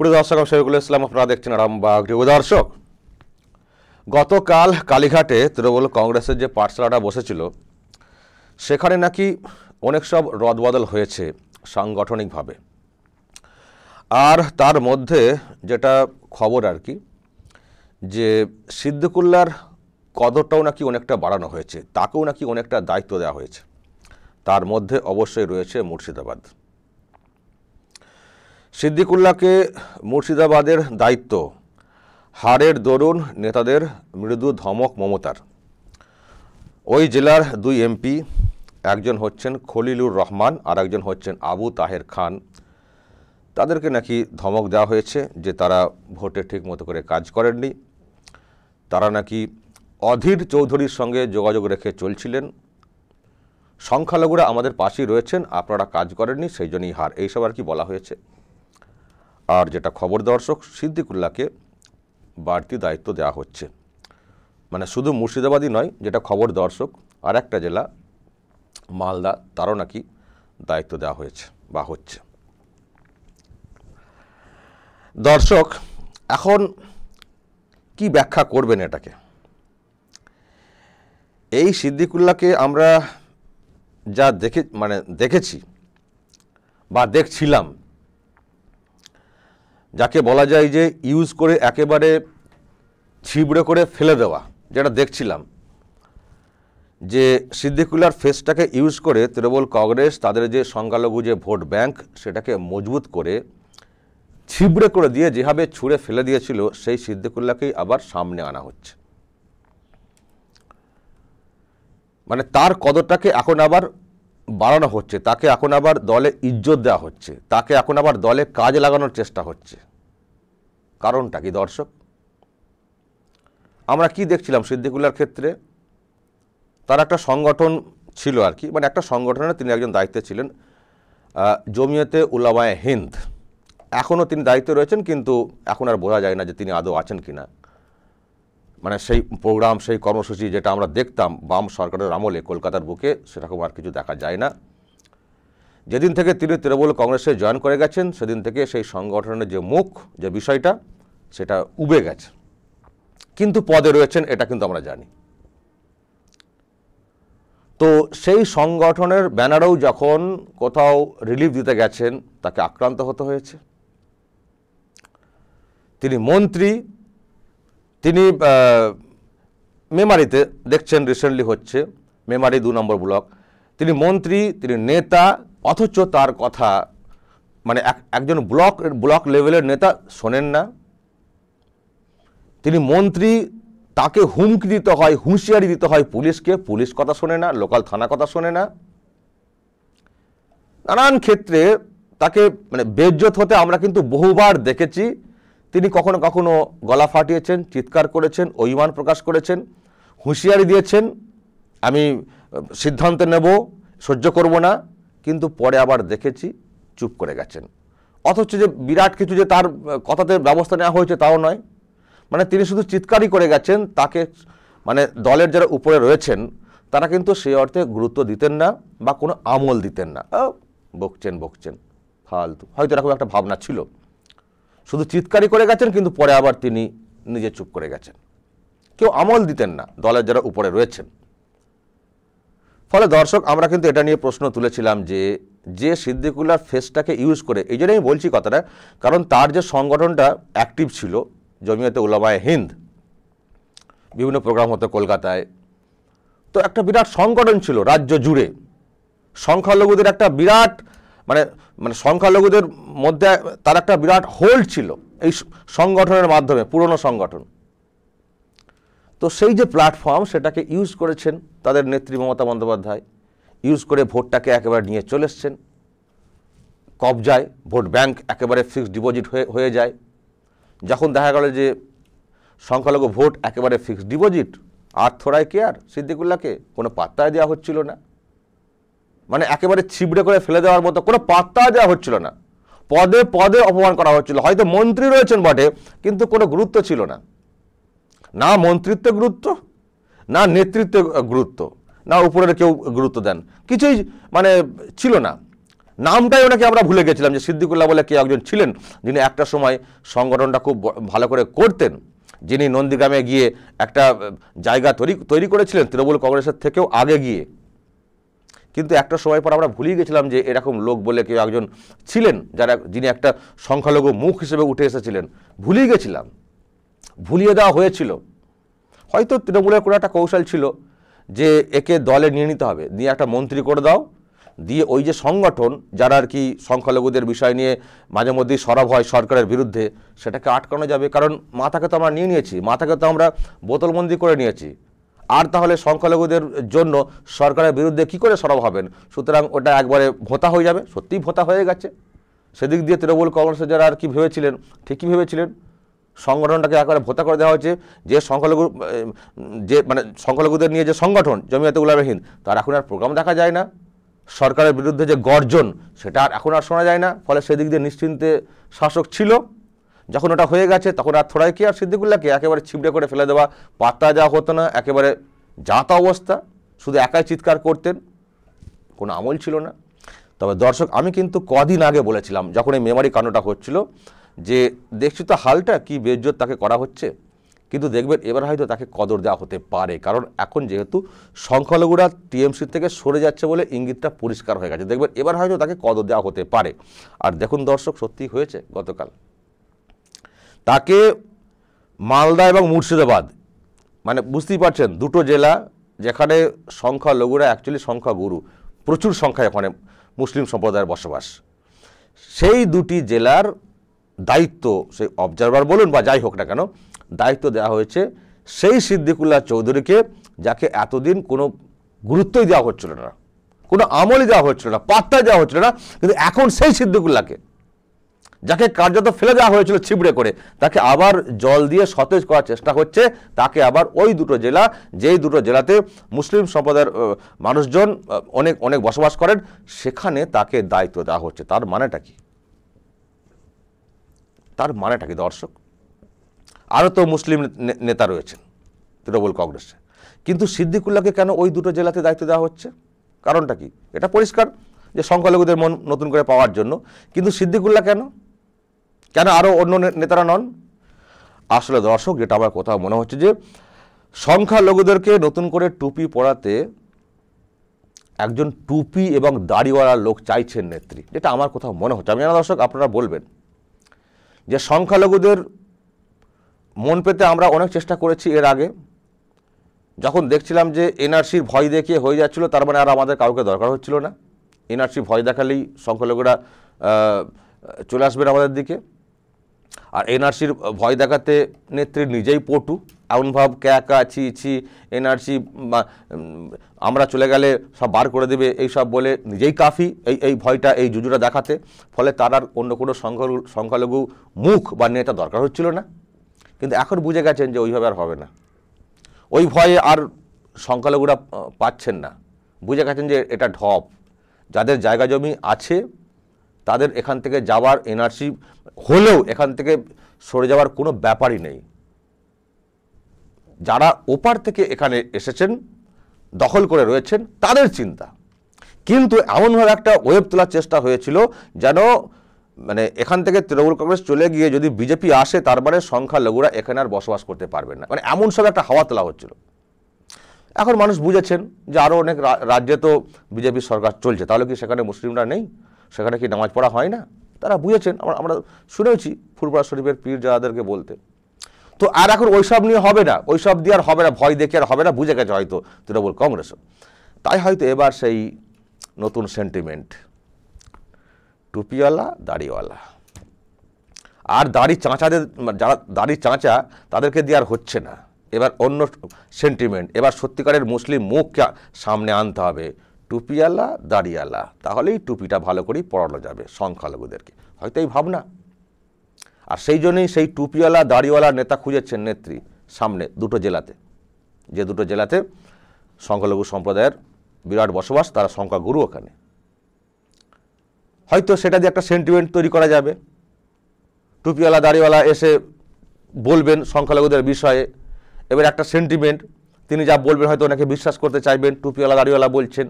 প্রিয় দর্শক আমি ইসলাম আপনারা দেখছেন আরামবাগ দর্শক গতকাল কালীঘাটে তৃণমূল কংগ্রেসের যে পাঠশালাটা বসেছিল সেখানে নাকি অনেক সব রদবদল হয়েছে সাংগঠনিকভাবে আর তার মধ্যে যেটা খবর আর কি যে সিদ্দিকুল্লার কদরটাও নাকি অনেকটা বাড়ানো হয়েছে তাকেও নাকি অনেকটা দায়িত্ব দেওয়া হয়েছে তার মধ্যে অবশ্যই রয়েছে মুর্শিদাবাদ সিদ্দিকুল্লাকে মুর্শিদাবাদের দায়িত্ব হারের দরুন নেতাদের মৃদু ধমক মমতার ওই জেলার দুই এমপি একজন হচ্ছেন খলিলুর রহমান আর একজন হচ্ছেন আবু তাহের খান তাদেরকে নাকি ধমক দেওয়া হয়েছে যে তারা ভোটে ঠিক মতো করে কাজ করেননি তারা নাকি অধীর চৌধুরীর সঙ্গে যোগাযোগ রেখে চলছিলেন সংখ্যালঘুরা আমাদের পাশেই রয়েছেন আপনারা কাজ করেননি সেই জন্যই হার এইসব আর কি বলা হয়েছে আর যেটা খবর দর্শক সিদ্দিকুল্লাহকে বাড়তি দায়িত্ব দেওয়া হচ্ছে মানে শুধু মুর্শিদাবাদই নয় যেটা খবর দর্শক আর একটা জেলা মালদা তারও নাকি দায়িত্ব দেওয়া হয়েছে বা হচ্ছে দর্শক এখন কি ব্যাখ্যা করবেন এটাকে এই সিদ্দিকুল্লাহকে আমরা যা দেখে মানে দেখেছি বা দেখছিলাম যাকে বলা যায় যে ইউজ করে একেবারে ছিবড়ে করে ফেলে দেওয়া যেটা দেখছিলাম যে সিদ্দিকুল্লার ফেসটাকে ইউজ করে তৃণমূল কংগ্রেস তাদের যে সংখ্যালঘু যে ভোট ব্যাংক সেটাকে মজবুত করে ছিবড়ে করে দিয়ে যেভাবে ছুঁড়ে ফেলে দিয়েছিল সেই সিদ্দিকুল্লাকেই আবার সামনে আনা হচ্ছে মানে তার কদরটাকে এখন আবার বাড়ানো হচ্ছে তাকে এখন আবার দলে ইজ্জত দেওয়া হচ্ছে তাকে এখন আবার দলে কাজ লাগানোর চেষ্টা হচ্ছে কারণটা কি দর্শক আমরা কি দেখছিলাম সিদ্দিকুল্লার ক্ষেত্রে তার একটা সংগঠন ছিল আর কি মানে একটা সংগঠনে তিনি একজন দায়িত্বে ছিলেন জমিয়তে উলামায় হিন্দ এখনও তিনি দায়িত্বে রয়েছেন কিন্তু এখন আর বোঝা যায় না যে তিনি আদৌ আছেন কি না মানে সেই প্রোগ্রাম সেই কর্মসূচি যেটা আমরা দেখতাম বাম সরকারের আমলে কলকাতার বুকে সেরকম আর কিছু দেখা যায় না যেদিন থেকে তিনি তৃণমূল কংগ্রেসে জয়েন করে গেছেন সেদিন থেকে সেই সংগঠনের যে মুখ যে বিষয়টা সেটা উবে গেছে কিন্তু পদে রয়েছেন এটা কিন্তু আমরা জানি তো সেই সংগঠনের ব্যানারেও যখন কোথাও রিলিফ দিতে গেছেন তাকে আক্রান্ত হতে হয়েছে তিনি মন্ত্রী তিনি মেমারিতে দেখছেন রিসেন্টলি হচ্ছে মেমারি দু নম্বর ব্লক তিনি মন্ত্রী তিনি নেতা অথচ তার কথা মানে একজন ব্লক ব্লক লেভেলের নেতা শোনেন না তিনি মন্ত্রী তাকে হুমকি দিতে হয় হুঁশিয়ারি দিতে হয় পুলিশকে পুলিশ কথা শোনে না লোকাল থানা কথা শোনে না নানান ক্ষেত্রে তাকে মানে বেজ্জত হতে আমরা কিন্তু বহুবার দেখেছি তিনি কখনো কখনো গলা ফাটিয়েছেন চিৎকার করেছেন অভিমান প্রকাশ করেছেন হুঁশিয়ারি দিয়েছেন আমি সিদ্ধান্ত নেব সহ্য করব না কিন্তু পরে আবার দেখেছি চুপ করে গেছেন অথচ যে বিরাট কিছু যে তার কথাতে ব্যবস্থা নেওয়া হয়েছে তাও নয় মানে তিনি শুধু চিৎকারই করে গেছেন তাকে মানে দলের যারা উপরে রয়েছেন তারা কিন্তু সেই অর্থে গুরুত্ব দিতেন না বা কোনো আমল দিতেন না বকছেন বকছেন ফালতু হয়তো এরকম একটা ভাবনা ছিল শুধু চিৎকারই করে গেছেন কিন্তু পরে আবার তিনি নিজে চুপ করে গেছেন কেউ আমল দিতেন না দলের যারা উপরে রয়েছেন ফলে দর্শক আমরা কিন্তু এটা নিয়ে প্রশ্ন তুলেছিলাম যে যে সিদ্দিকুল্লার ফেসটাকে ইউজ করে এই জন্যই বলছি কথাটা কারণ তার যে সংগঠনটা অ্যাক্টিভ ছিল জমিয়তে উলামায় হিন্দ বিভিন্ন প্রোগ্রাম হতো কলকাতায় তো একটা বিরাট সংগঠন ছিল রাজ্য জুড়ে সংখ্যালঘুদের একটা বিরাট মানে মানে সংখ্যালঘুদের মধ্যে তার একটা বিরাট হোল্ড ছিল এই সংগঠনের মাধ্যমে পুরনো সংগঠন তো সেই যে প্ল্যাটফর্ম সেটাকে ইউজ করেছেন তাদের নেত্রী মমতা বন্দ্যোপাধ্যায় ইউজ করে ভোটটাকে একেবারে নিয়ে চলে এসছেন কবজায় ভোট ব্যাংক একেবারে ফিক্সড ডিপোজিট হয়ে হয়ে যায় যখন দেখা গেল যে সংখ্যালঘু ভোট একেবারে ফিক্সড ডিপোজিট আর থোড়ায় কেয়ার সিদ্দিকুল্লাহকে কোনো পাত্তায় দেওয়া হচ্ছিল না মানে একেবারে ছিবড়ে করে ফেলে দেওয়ার মতো কোনো পাত্তা দেওয়া হচ্ছিল না পদে পদে অপমান করা হচ্ছিল হয়তো মন্ত্রী রয়েছেন বটে কিন্তু কোনো গুরুত্ব ছিল না না মন্ত্রিত্ব গুরুত্ব না নেতৃত্ব গুরুত্ব না উপরের কেউ গুরুত্ব দেন কিছুই মানে ছিল না নামটাই ওনাকে আমরা ভুলে গেছিলাম যে সিদ্দিকুল্লাহ বলে কে একজন ছিলেন যিনি একটা সময় সংগঠনটা খুব ভালো করে করতেন যিনি নন্দীগ্রামে গিয়ে একটা জায়গা তৈরি তৈরি করেছিলেন তৃণমূল কংগ্রেসের থেকেও আগে গিয়ে কিন্তু একটা সময় পর আমরা ভুলেই গেছিলাম যে এরকম লোক বলে কেউ একজন ছিলেন যারা যিনি একটা সংখ্যালঘু মুখ হিসেবে উঠে এসেছিলেন ভুলিয়ে গেছিলাম ভুলিয়ে দেওয়া হয়েছিল হয়তো তৃণমূলের কোনো একটা কৌশল ছিল যে একে দলে নিয়ে নিতে হবে নিয়ে একটা মন্ত্রী করে দাও দিয়ে ওই যে সংগঠন যারা আর কি সংখ্যালঘুদের বিষয় নিয়ে মাঝে মধ্যেই সরব হয় সরকারের বিরুদ্ধে সেটাকে আটকানো যাবে কারণ মাথাকে তো আমরা নিয়ে নিয়েছি মাথাকে তো আমরা বোতলবন্দি করে নিয়েছি আর তাহলে সংখ্যালঘুদের জন্য সরকারের বিরুদ্ধে কি করে সরব হবেন সুতরাং ওটা একবারে ভোতা হয়ে যাবে সত্যিই ভোতা হয়ে গেছে সেদিক দিয়ে তৃণমূল কংগ্রেসের যারা আর কি ভেবেছিলেন ঠিকই ভেবেছিলেন সংগঠনটাকে একবারে ভোতা করে দেওয়া হয়েছে যে সংখ্যালঘু যে মানে সংখ্যালঘুদের নিয়ে যে সংগঠন জমিয়াতে উলামহীন তার এখন আর প্রোগ্রাম দেখা যায় না সরকারের বিরুদ্ধে যে গর্জন সেটা আর এখন আর শোনা যায় না ফলে সেদিক দিয়ে নিশ্চিন্তে শাসক ছিল যখন ওটা হয়ে গেছে তখন আর কি আর সিদ্দিকুল্লাহকে একেবারে ছিবড়ে করে ফেলে দেওয়া পাত্তা যা হতো না একেবারে যাতা অবস্থা শুধু একাই চিৎকার করতেন কোনো আমল ছিল না তবে দর্শক আমি কিন্তু কদিন আগে বলেছিলাম যখন এই মেমারি কাণ্ডটা হচ্ছিল যে দেখছি তো হালটা কি বেজ্জত তাকে করা হচ্ছে কিন্তু দেখবেন এবার হয়তো তাকে কদর দেওয়া হতে পারে কারণ এখন যেহেতু সংখ্যালঘুরা টিএমসি থেকে সরে যাচ্ছে বলে ইঙ্গিতটা পরিষ্কার হয়ে গেছে দেখবেন এবার হয়তো তাকে কদর দেওয়া হতে পারে আর দেখুন দর্শক সত্যি হয়েছে গতকাল তাকে মালদা এবং মুর্শিদাবাদ মানে বুঝতেই পারছেন দুটো জেলা যেখানে সংখ্যা লঘুরা অ্যাকচুয়ালি সংখ্যা গুরু প্রচুর সংখ্যায় ওখানে মুসলিম সম্প্রদায়ের বসবাস সেই দুটি জেলার দায়িত্ব সেই অবজারভার বলুন বা যাই হোক না কেন দায়িত্ব দেওয়া হয়েছে সেই সিদ্দিকুল্লাহ চৌধুরীকে যাকে এতদিন কোনো গুরুত্বই দেওয়া হচ্ছিল না কোনো আমলই দেওয়া হচ্ছিল না পাত্তা দেওয়া হচ্ছিল না কিন্তু এখন সেই সিদ্দিকুল্লাহকে যাকে কার্যত ফেলে দেওয়া হয়েছিল ছিবড়ে করে তাকে আবার জল দিয়ে সতেজ করার চেষ্টা হচ্ছে তাকে আবার ওই দুটো জেলা যেই দুটো জেলাতে মুসলিম সম্প্রদায়ের মানুষজন অনেক অনেক বসবাস করেন সেখানে তাকে দায়িত্ব দেওয়া হচ্ছে তার মানেটা কি তার মানেটা কি দর্শক আরও তো মুসলিম নেতা রয়েছেন তৃণমূল কংগ্রেসে কিন্তু সিদ্দিকুল্লাহকে কেন ওই দুটো জেলাতে দায়িত্ব দেওয়া হচ্ছে কারণটা কি এটা পরিষ্কার যে সংখ্যালঘুদের মন নতুন করে পাওয়ার জন্য কিন্তু সিদ্দিকুল্লাহ কেন কেন আরও অন্য নেতারা নন আসলে দর্শক যেটা আমার কথা মনে হচ্ছে যে সংখ্যালঘুদেরকে নতুন করে টুপি পরাতে একজন টুপি এবং দাড়িওয়ালা লোক চাইছেন নেত্রী যেটা আমার কোথাও মনে হচ্ছে আমি জানা দর্শক আপনারা বলবেন যে সংখ্যালঘুদের মন পেতে আমরা অনেক চেষ্টা করেছি এর আগে যখন দেখছিলাম যে এনআরসির ভয় দেখিয়ে হয়ে যাচ্ছিল তার মানে আর আমাদের কাউকে দরকার হচ্ছিল না এনআরসি ভয় দেখালেই সংখ্যালঘুরা চলে আসবেন আমাদের দিকে আর এনআরসির ভয় দেখাতে নেত্রী নিজেই পটু এমনভাব ক্যাকা ছি ছি এনআরসি আমরা চলে গেলে সব বার করে দেবে এইসব বলে নিজেই কাফি এই এই ভয়টা এই যুজুটা দেখাতে ফলে তার আর অন্য কোনো সংখ্যালঘু মুখ বা নেতা দরকার হচ্ছিল না কিন্তু এখন বুঝে গেছেন যে ওইভাবে আর হবে না ওই ভয়ে আর সংখ্যালঘুরা পাচ্ছেন না বুঝে গেছেন যে এটা ঢপ যাদের জায়গা জমি আছে তাদের এখান থেকে যাওয়ার এনআরসি হলেও এখান থেকে সরে যাওয়ার কোনো ব্যাপারই নেই যারা ওপার থেকে এখানে এসেছেন দখল করে রয়েছেন তাদের চিন্তা কিন্তু এমনভাবে একটা ওয়েব তোলার চেষ্টা হয়েছিল যেন মানে এখান থেকে তৃণমূল কংগ্রেস চলে গিয়ে যদি বিজেপি আসে তার মানে সংখ্যালঘুরা এখানে আর বসবাস করতে পারবেন না মানে এমন সব একটা হাওয়া তোলা হচ্ছিল এখন মানুষ বুঝেছেন যে আরও অনেক রাজ্যে তো বিজেপি সরকার চলছে তাহলে কি সেখানে মুসলিমরা নেই সেখানে কি নামাজ পড়া হয় না তারা বুঝেছেন আমরা আমরা শুনেওছি ফুরপুরা শরীফের পীর যাদেরকে বলতে তো আর এখন ওইসব নিয়ে হবে না ওইসব দিয়ে আর হবে না ভয় দেখে আর হবে না বুঝে গেছে হয়তো তৃণমূল কংগ্রেসও তাই হয়তো এবার সেই নতুন সেন্টিমেন্ট টুপিওয়ালা দাড়িওয়ালা আর দাড়ি চাঁচাদের যারা দাড়ি চাঁচা তাদেরকে দিয়ে আর হচ্ছে না এবার অন্য সেন্টিমেন্ট এবার সত্যিকারের মুসলিম মুখকে সামনে আনতে হবে টুপিয়ালা দাড়িয়ালা তাহলেই টুপিটা ভালো করেই পড়ানো যাবে সংখ্যালঘুদেরকে হয়তো এই ভাবনা আর সেই জন্যই সেই টুপিওয়ালা দাড়িওয়ালা নেতা খুঁজেছেন নেত্রী সামনে দুটো জেলাতে যে দুটো জেলাতে সংখ্যালঘু সম্প্রদায়ের বিরাট বসবাস তারা সংখ্যাগুরু ওখানে হয়তো সেটা দিয়ে একটা সেন্টিমেন্ট তৈরি করা যাবে টুপিওয়ালা দাড়িওয়ালা এসে বলবেন সংখ্যালঘুদের বিষয়ে এবার একটা সেন্টিমেন্ট তিনি যা বলবেন হয়তো ওনাকে বিশ্বাস করতে চাইবেন টুপিওয়ালা দাড়িওয়ালা বলছেন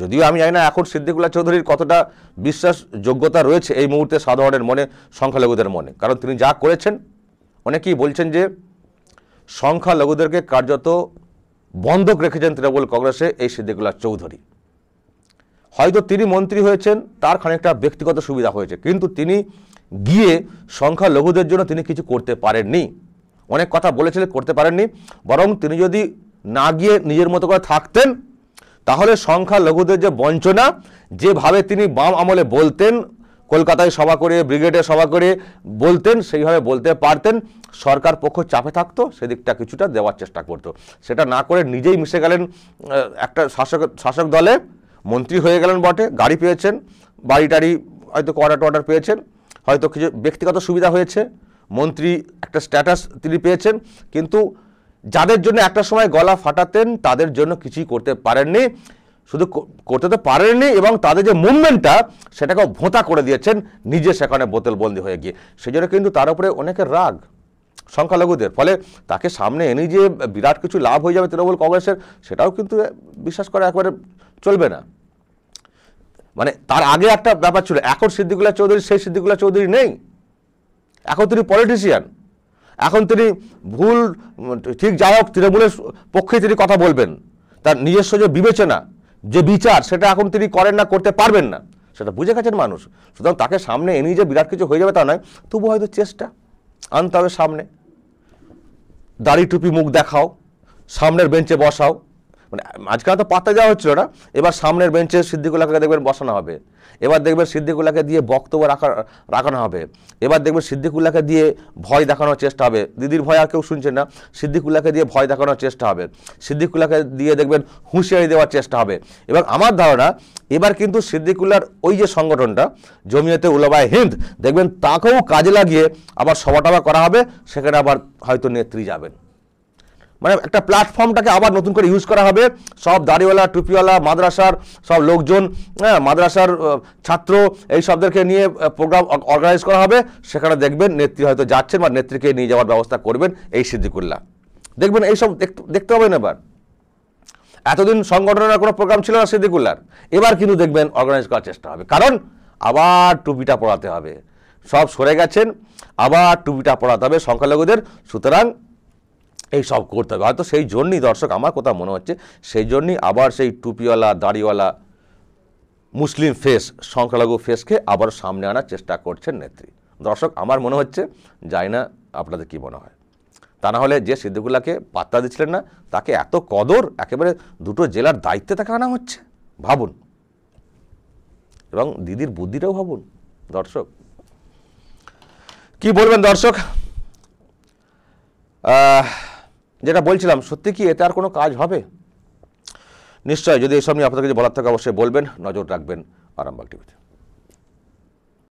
যদিও আমি জানি না এখন সিদ্দিকুল্লাহ চৌধুরীর কতটা বিশ্বাসযোগ্যতা রয়েছে এই মুহূর্তে সাধারণের মনে সংখ্যালঘুদের মনে কারণ তিনি যা করেছেন অনেকেই বলছেন যে সংখ্যালঘুদেরকে কার্যত বন্ধক রেখেছেন তৃণমূল কংগ্রেসে এই সিদ্দিকুল্লাহ চৌধুরী হয়তো তিনি মন্ত্রী হয়েছেন তার খানিকটা ব্যক্তিগত সুবিধা হয়েছে কিন্তু তিনি গিয়ে সংখ্যালঘুদের জন্য তিনি কিছু করতে পারেননি অনেক কথা বলেছিলেন করতে পারেননি বরং তিনি যদি না গিয়ে নিজের মতো করে থাকতেন তাহলে সংখ্যা লঘুদের যে বঞ্চনা যেভাবে তিনি বাম আমলে বলতেন কলকাতায় সভা করে ব্রিগেডে সভা করে বলতেন সেইভাবে বলতে পারতেন সরকার পক্ষ চাপে থাকতো সেদিকটা কিছুটা দেওয়ার চেষ্টা করতো সেটা না করে নিজেই মিশে গেলেন একটা শাসক শাসক দলে মন্ত্রী হয়ে গেলেন বটে গাড়ি পেয়েছেন বাড়ি টাড়ি হয়তো কোয়ার্টার টোয়ার্টার পেয়েছেন হয়তো কিছু ব্যক্তিগত সুবিধা হয়েছে মন্ত্রী একটা স্ট্যাটাস তিনি পেয়েছেন কিন্তু যাদের জন্য একটা সময় গলা ফাটাতেন তাদের জন্য কিছুই করতে পারেননি শুধু করতে তো পারেননি এবং তাদের যে মুভমেন্টটা সেটাকেও ভোঁতা করে দিয়েছেন নিজে সেখানে বোতলবন্দি হয়ে গিয়ে সেই জন্য কিন্তু তার উপরে অনেকের রাগ সংখ্যালঘুদের ফলে তাকে সামনে এনে যে বিরাট কিছু লাভ হয়ে যাবে তৃণমূল কংগ্রেসের সেটাও কিন্তু বিশ্বাস করা একবারে চলবে না মানে তার আগে একটা ব্যাপার ছিল এখন সিদ্দিকুল্লাহ চৌধুরী সেই সিদ্দিকুল্লাহ চৌধুরী নেই এখন তিনি পলিটিশিয়ান এখন তিনি ভুল ঠিক যাই হোক তৃণমূলের পক্ষে তিনি কথা বলবেন তার নিজস্ব যে বিবেচনা যে বিচার সেটা এখন তিনি করেন না করতে পারবেন না সেটা বুঝে গেছেন মানুষ সুতরাং তাকে সামনে এনে যে বিরাট কিছু হয়ে যাবে তা নয় তবু হয়তো চেষ্টা আনতে হবে সামনে দাড়ি টুপি মুখ দেখাও সামনের বেঞ্চে বসাও মানে আজকাল তো পাতা যাওয়া হচ্ছিল না এবার সামনের বেঞ্চে সিদ্দিকুল্লাহকে দেখবেন বসানো হবে এবার দেখবেন সিদ্দিকুল্লাহকে দিয়ে বক্তব্য রাখা রাখানো হবে এবার দেখবেন সিদ্দিকুল্লাহকে দিয়ে ভয় দেখানোর চেষ্টা হবে দিদির ভয় আর কেউ শুনছে না সিদ্দিকুল্লাহকে দিয়ে ভয় দেখানোর চেষ্টা হবে সিদ্দিকুল্লাহকে দিয়ে দেখবেন হুঁশিয়ারি দেওয়ার চেষ্টা হবে এবং আমার ধারণা এবার কিন্তু সিদ্দিকুল্লার ওই যে সংগঠনটা জমিয়তে উলবায় হিন্দ দেখবেন তাকেও কাজে লাগিয়ে আবার সভা করা হবে সেখানে আবার হয়তো নেত্রী যাবেন মানে একটা প্ল্যাটফর্মটাকে আবার নতুন করে ইউজ করা হবে সব দাড়িওয়ালা টুপিওয়ালা মাদ্রাসার সব লোকজন হ্যাঁ মাদ্রাসার ছাত্র এই সবদেরকে নিয়ে প্রোগ্রাম অর্গানাইজ করা হবে সেখানে দেখবেন নেত্রী হয়তো যাচ্ছেন বা নেত্রীকে নিয়ে যাওয়ার ব্যবস্থা করবেন এই সিদ্ধিকুল্লা দেখবেন এইসব দেখতে হবে না এবার এতদিন সংগঠনের কোনো প্রোগ্রাম ছিল না সিদ্ধিকুল্লার এবার কিন্তু দেখবেন অর্গানাইজ করার চেষ্টা হবে কারণ আবার টুপিটা পড়াতে হবে সব সরে গেছেন আবার টুপিটা পড়াতে হবে সংখ্যালঘুদের সুতরাং এই সব করতে হবে হয়তো সেই জন্যই দর্শক আমার কথা মনে হচ্ছে সেই জন্যই আবার সেই টুপিওয়ালা দাড়িওয়ালা মুসলিম ফেস সংখ্যালঘু ফেসকে আবার সামনে আনার চেষ্টা করছেন নেত্রী দর্শক আমার মনে হচ্ছে যাই না আপনাদের কী মনে হয় তা না হলে যে সিদ্দিকুল্লাকে পাত্তা দিচ্ছিলেন না তাকে এত কদর একেবারে দুটো জেলার দায়িত্বে তাকে আনা হচ্ছে ভাবুন এবং দিদির বুদ্ধিটাও ভাবুন দর্শক কি বলবেন দর্শক যেটা বলছিলাম সত্যি কি এতে আর কোনো কাজ হবে নিশ্চয় যদি এসব নিয়ে আপনাদের কিছু বলার থাকে অবশ্যই বলবেন নজর রাখবেন আরামবাগ টিভিতে